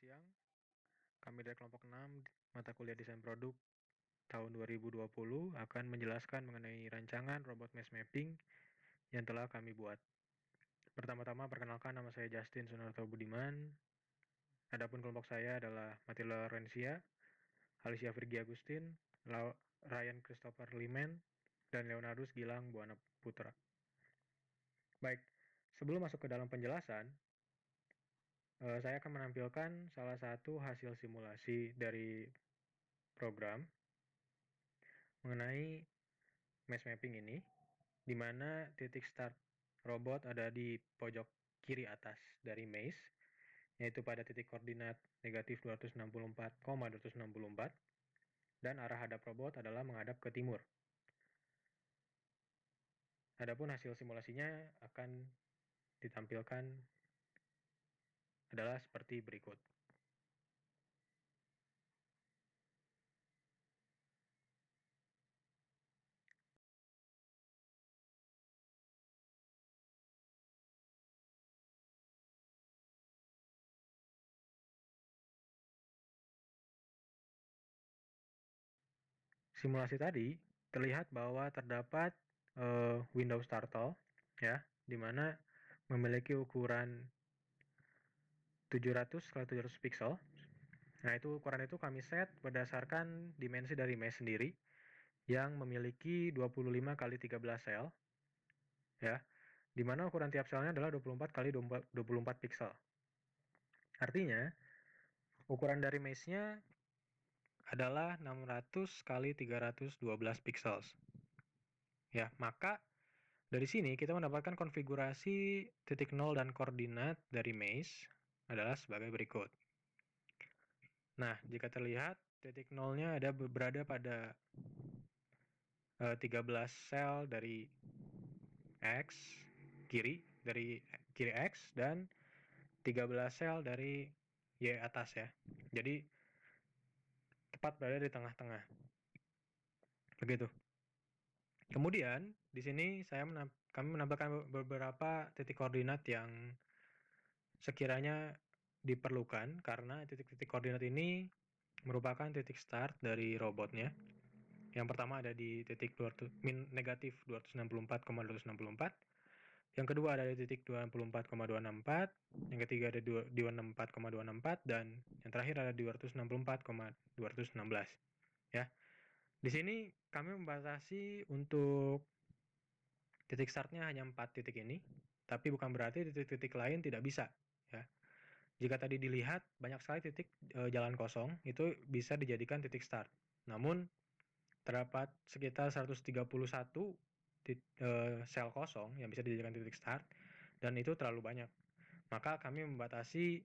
siang. Kami dari kelompok 6 mata kuliah desain produk tahun 2020 akan menjelaskan mengenai rancangan robot mesh mapping yang telah kami buat. Pertama-tama perkenalkan nama saya Justin Sunarto Budiman. Adapun kelompok saya adalah Matilda Rensia, Alicia Virgi Agustin, Ryan Christopher Liman, dan Leonardus Gilang Buana Putra. Baik, sebelum masuk ke dalam penjelasan, Eh, saya akan menampilkan salah satu hasil simulasi dari program mengenai mesh mapping ini, di mana titik start robot ada di pojok kiri atas dari maze, yaitu pada titik koordinat negatif 264,264, dan arah hadap robot adalah menghadap ke timur. Adapun hasil simulasinya akan ditampilkan adalah seperti berikut. simulasi tadi terlihat bahwa terdapat uh, eh, Windows Turtle ya, dimana memiliki ukuran 700 x 700 pixel. Nah, itu ukuran itu kami set berdasarkan dimensi dari mesh sendiri yang memiliki 25 kali 13 sel. Ya. Di mana ukuran tiap selnya adalah 24 kali 24 pixel. Artinya, ukuran dari mesh-nya adalah 600 kali 312 pixels. Ya, maka dari sini kita mendapatkan konfigurasi titik nol dan koordinat dari mesh adalah sebagai berikut. Nah, jika terlihat, titik nolnya ada berada pada e, eh, 13 sel dari X kiri, dari kiri X, dan 13 sel dari Y atas ya. Jadi, tepat berada di tengah-tengah. Begitu. Kemudian, di sini saya menamp kami menambahkan beberapa titik koordinat yang sekiranya diperlukan karena titik-titik koordinat ini merupakan titik start dari robotnya. Yang pertama ada di titik 200, min negatif 264,264. Yang kedua ada di titik 24,264. Yang ketiga ada di 24,264. dan yang terakhir ada di 264,216. Ya. Di sini kami membatasi untuk titik startnya hanya empat titik ini, tapi bukan berarti titik-titik lain tidak bisa ya. Jika tadi dilihat banyak sekali titik e, jalan kosong itu bisa dijadikan titik start. Namun terdapat sekitar 131 tit, e, sel kosong yang bisa dijadikan titik start dan itu terlalu banyak. Maka kami membatasi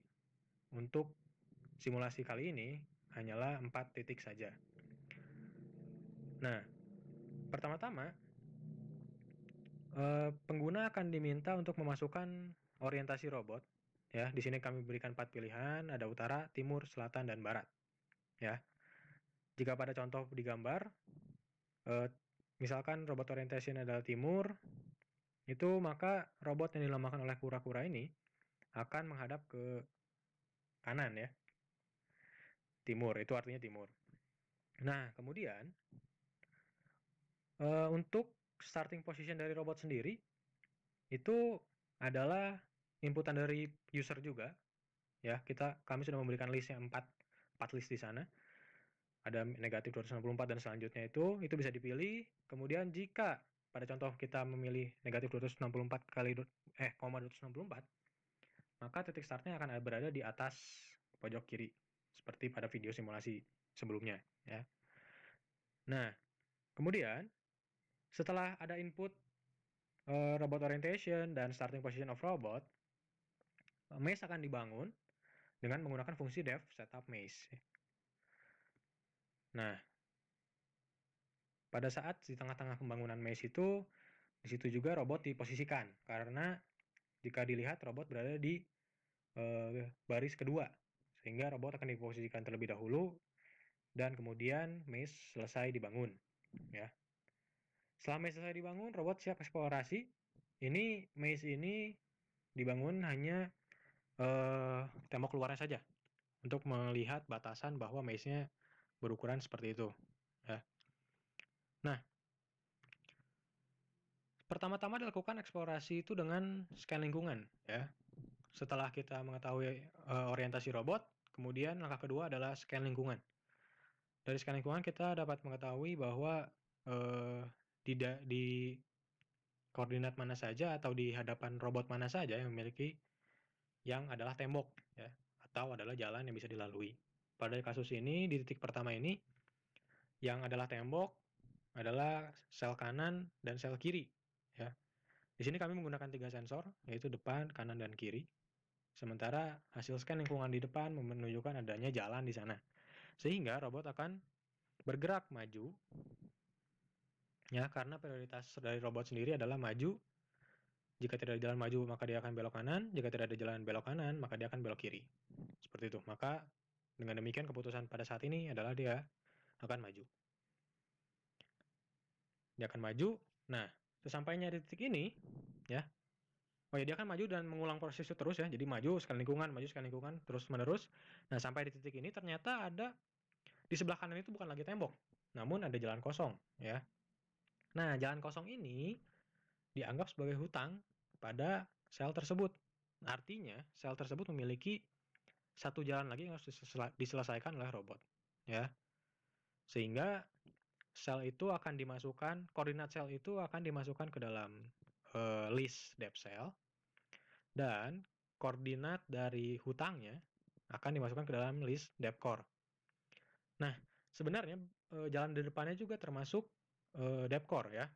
untuk simulasi kali ini hanyalah 4 titik saja. Nah, pertama-tama eh, pengguna akan diminta untuk memasukkan orientasi robot Ya, di sini kami berikan empat pilihan, ada utara, timur, selatan, dan barat. Ya. Jika pada contoh di gambar, eh, misalkan robot orientation adalah timur, itu maka robot yang dilambangkan oleh kura-kura ini akan menghadap ke kanan ya. Timur, itu artinya timur. Nah, kemudian eh, untuk starting position dari robot sendiri itu adalah inputan dari user juga ya kita kami sudah memberikan listnya empat empat list di sana ada negatif 264 dan selanjutnya itu itu bisa dipilih kemudian jika pada contoh kita memilih negatif 264 kali eh koma 264 maka titik startnya akan berada di atas pojok kiri seperti pada video simulasi sebelumnya ya nah kemudian setelah ada input uh, robot orientation dan starting position of robot mesh akan dibangun dengan menggunakan fungsi dev setup mesh. Nah, pada saat di tengah-tengah pembangunan mesh itu, di situ juga robot diposisikan karena jika dilihat robot berada di e, baris kedua, sehingga robot akan diposisikan terlebih dahulu dan kemudian mesh selesai dibangun, ya. Setelah mesh selesai dibangun, robot siap eksplorasi. Ini mesh ini dibangun hanya uh, tembok luarnya saja untuk melihat batasan bahwa maze-nya berukuran seperti itu. Ya. Nah, pertama-tama dilakukan eksplorasi itu dengan scan lingkungan. Ya. Setelah kita mengetahui uh, orientasi robot, kemudian langkah kedua adalah scan lingkungan. Dari scan lingkungan kita dapat mengetahui bahwa uh, di, di koordinat mana saja atau di hadapan robot mana saja yang memiliki yang adalah tembok ya atau adalah jalan yang bisa dilalui. Pada kasus ini di titik pertama ini yang adalah tembok adalah sel kanan dan sel kiri ya. Di sini kami menggunakan tiga sensor yaitu depan, kanan dan kiri. Sementara hasil scan lingkungan di depan menunjukkan adanya jalan di sana. Sehingga robot akan bergerak maju ya karena prioritas dari robot sendiri adalah maju jika tidak ada jalan maju, maka dia akan belok kanan. Jika tidak ada jalan belok kanan, maka dia akan belok kiri. Seperti itu. Maka dengan demikian keputusan pada saat ini adalah dia akan maju. Dia akan maju. Nah, sesampainya di titik ini, ya, oh ya dia akan maju dan mengulang proses itu terus ya. Jadi maju sekali lingkungan, maju sekali lingkungan, terus menerus. Nah, sampai di titik ini ternyata ada di sebelah kanan itu bukan lagi tembok, namun ada jalan kosong, ya. Nah, jalan kosong ini dianggap sebagai hutang pada sel tersebut. Artinya, sel tersebut memiliki satu jalan lagi yang harus diselesaikan oleh robot, ya. Sehingga sel itu akan dimasukkan, koordinat sel itu akan dimasukkan ke dalam uh, list depth cell dan koordinat dari hutangnya akan dimasukkan ke dalam list depth core. Nah, sebenarnya uh, jalan di depannya juga termasuk uh, eh, depth core ya.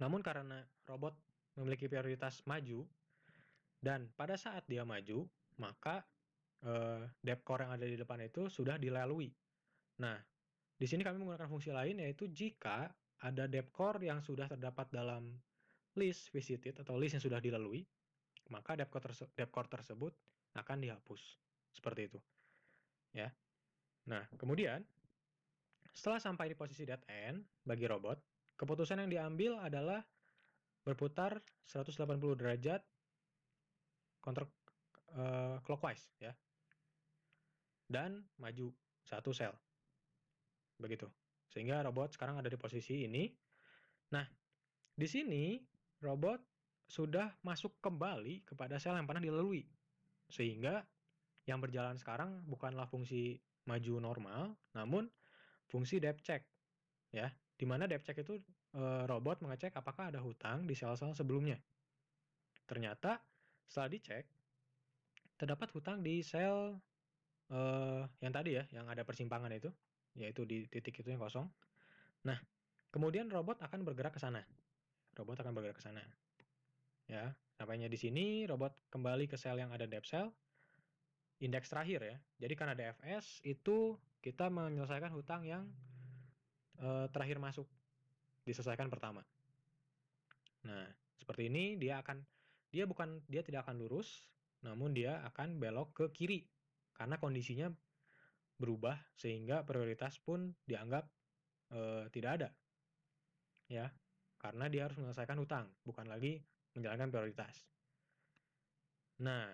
Namun karena robot memiliki prioritas maju dan pada saat dia maju, maka eh, depth core yang ada di depan itu sudah dilalui. Nah, di sini kami menggunakan fungsi lain yaitu jika ada depth core yang sudah terdapat dalam list visited atau list yang sudah dilalui, maka depth core, terse depth core tersebut akan dihapus. Seperti itu. Ya. Nah, kemudian setelah sampai di posisi dead end bagi robot, Keputusan yang diambil adalah berputar 180 derajat counter uh, clockwise ya. Dan maju satu sel. Begitu. Sehingga robot sekarang ada di posisi ini. Nah, di sini robot sudah masuk kembali kepada sel yang pernah dilalui. Sehingga yang berjalan sekarang bukanlah fungsi maju normal, namun fungsi depth check. Ya di mana debt check itu e, robot mengecek apakah ada hutang di sel-sel sebelumnya. Ternyata setelah dicek, terdapat hutang di sel e, yang tadi ya, yang ada persimpangan itu, yaitu di titik itu yang kosong. Nah, kemudian robot akan bergerak ke sana. Robot akan bergerak ke sana. Ya, sampainya di sini robot kembali ke sel yang ada debt cell, indeks terakhir ya. Jadi karena DFS itu kita menyelesaikan hutang yang uh, terakhir masuk diselesaikan pertama. Nah, seperti ini dia akan dia bukan dia tidak akan lurus, namun dia akan belok ke kiri karena kondisinya berubah sehingga prioritas pun dianggap e, tidak ada. Ya, karena dia harus menyelesaikan hutang, bukan lagi menjalankan prioritas. Nah,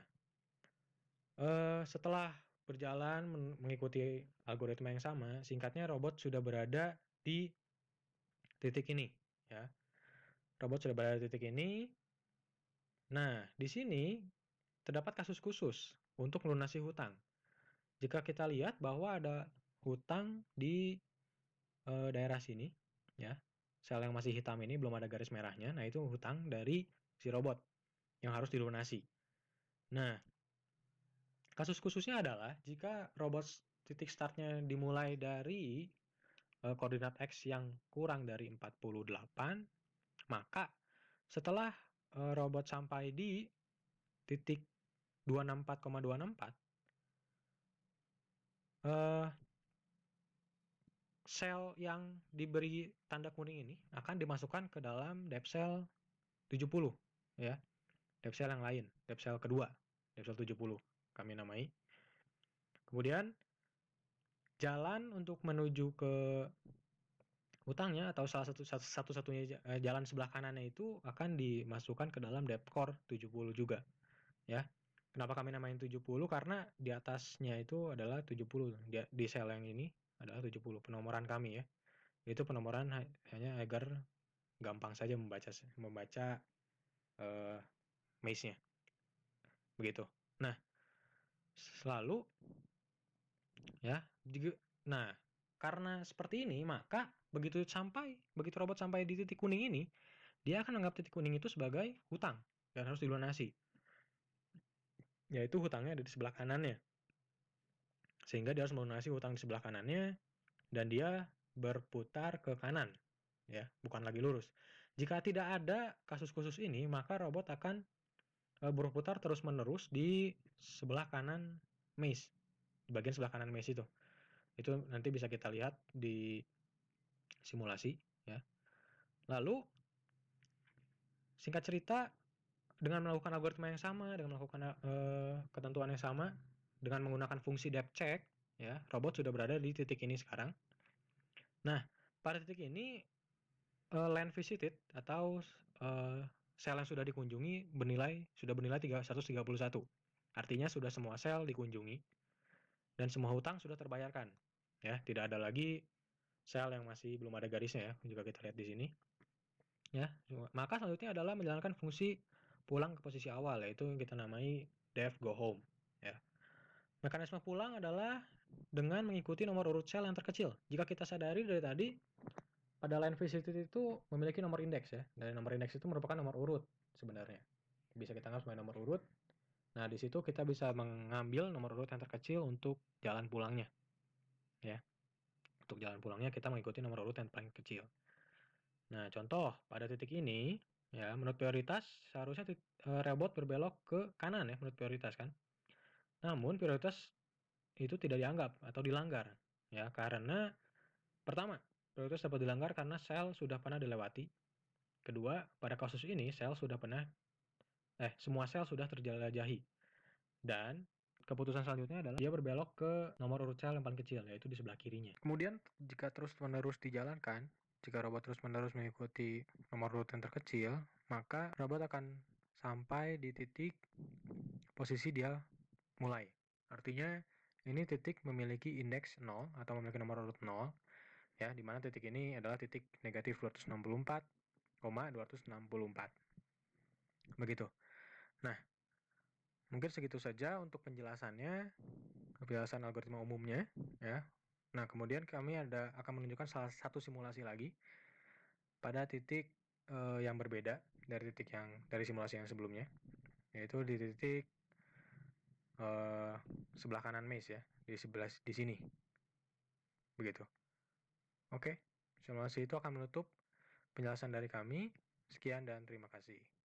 e, setelah berjalan mengikuti algoritma yang sama, singkatnya robot sudah berada di titik ini ya. Robot sudah berada di titik ini. Nah, di sini terdapat kasus khusus untuk melunasi hutang. Jika kita lihat bahwa ada hutang di e, daerah sini ya. Sel yang masih hitam ini belum ada garis merahnya. Nah, itu hutang dari si robot yang harus dilunasi. Nah, kasus khususnya adalah jika robot titik startnya dimulai dari Eh, koordinat X yang kurang dari 48, maka setelah eh, robot sampai di titik 264,264, empat, eh, sel yang diberi tanda kuning ini akan dimasukkan ke dalam depth cell 70 ya. Depth cell yang lain, depth cell kedua, depth cell 70 kami namai. Kemudian jalan untuk menuju ke utangnya atau salah satu satu satunya eh, jalan sebelah kanannya itu akan dimasukkan ke dalam depth core 70 juga ya kenapa kami namain 70 karena di atasnya itu adalah 70 di, di sel yang ini adalah 70 penomoran kami ya itu penomoran hanya agar gampang saja membaca membaca uh, maze-nya begitu nah selalu Ya, nah karena seperti ini maka begitu sampai begitu robot sampai di titik kuning ini, dia akan anggap titik kuning itu sebagai hutang dan harus dilunasi. Yaitu hutangnya ada di sebelah kanannya. Sehingga dia harus melunasi hutang di sebelah kanannya dan dia berputar ke kanan ya, bukan lagi lurus. Jika tidak ada kasus khusus ini, maka robot akan e, berputar terus-menerus di sebelah kanan maze bagian sebelah kanan Messi tuh itu nanti bisa kita lihat di simulasi ya lalu singkat cerita dengan melakukan algoritma yang sama dengan melakukan uh, ketentuan yang sama dengan menggunakan fungsi depth check ya robot sudah berada di titik ini sekarang nah pada titik ini uh, land visited atau uh, sel yang sudah dikunjungi bernilai sudah bernilai 331 artinya sudah semua sel dikunjungi dan semua hutang sudah terbayarkan. Ya, tidak ada lagi sel yang masih belum ada garisnya ya, jika kita lihat di sini. Ya, maka selanjutnya adalah menjalankan fungsi pulang ke posisi awal yaitu yang kita namai dev go home ya. Mekanisme pulang adalah dengan mengikuti nomor urut sel yang terkecil. Jika kita sadari dari tadi pada line visited itu memiliki nomor indeks ya. Dan nomor indeks itu merupakan nomor urut sebenarnya. Bisa kita anggap sebagai nomor urut Nah, di situ kita bisa mengambil nomor urut yang terkecil untuk jalan pulangnya. Ya. Untuk jalan pulangnya kita mengikuti nomor urut yang paling kecil. Nah, contoh pada titik ini ya, menurut prioritas seharusnya eh, robot berbelok ke kanan ya menurut prioritas kan. Namun prioritas itu tidak dianggap atau dilanggar ya karena pertama, prioritas dapat dilanggar karena sel sudah pernah dilewati. Kedua, pada kasus ini sel sudah pernah eh semua sel sudah terjelajahi. Dan keputusan selanjutnya adalah dia berbelok ke nomor urut sel yang paling kecil yaitu di sebelah kirinya. Kemudian jika terus menerus dijalankan, jika robot terus menerus mengikuti nomor urut yang terkecil, maka robot akan sampai di titik posisi dia mulai. Artinya ini titik memiliki indeks 0 atau memiliki nomor urut 0 ya di mana titik ini adalah titik negatif 264,264 begitu Nah, mungkin segitu saja untuk penjelasannya, penjelasan algoritma umumnya, ya. Nah, kemudian kami ada akan menunjukkan salah satu simulasi lagi pada titik eh, yang berbeda dari titik yang dari simulasi yang sebelumnya, yaitu di titik eh, sebelah kanan mesh ya, di sebelah di sini, begitu. Oke, simulasi itu akan menutup penjelasan dari kami. Sekian dan terima kasih.